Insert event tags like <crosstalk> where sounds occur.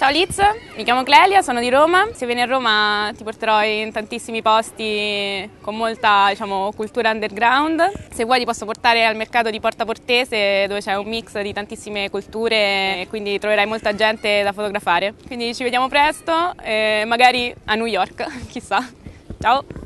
Ciao Liz, mi chiamo Clelia, sono di Roma. Se vieni a Roma ti porterò in tantissimi posti con molta diciamo, cultura underground. Se vuoi ti posso portare al mercato di Porta Portese dove c'è un mix di tantissime culture e quindi troverai molta gente da fotografare. Quindi ci vediamo presto, magari a New York, <laughs> chissà. Ciao!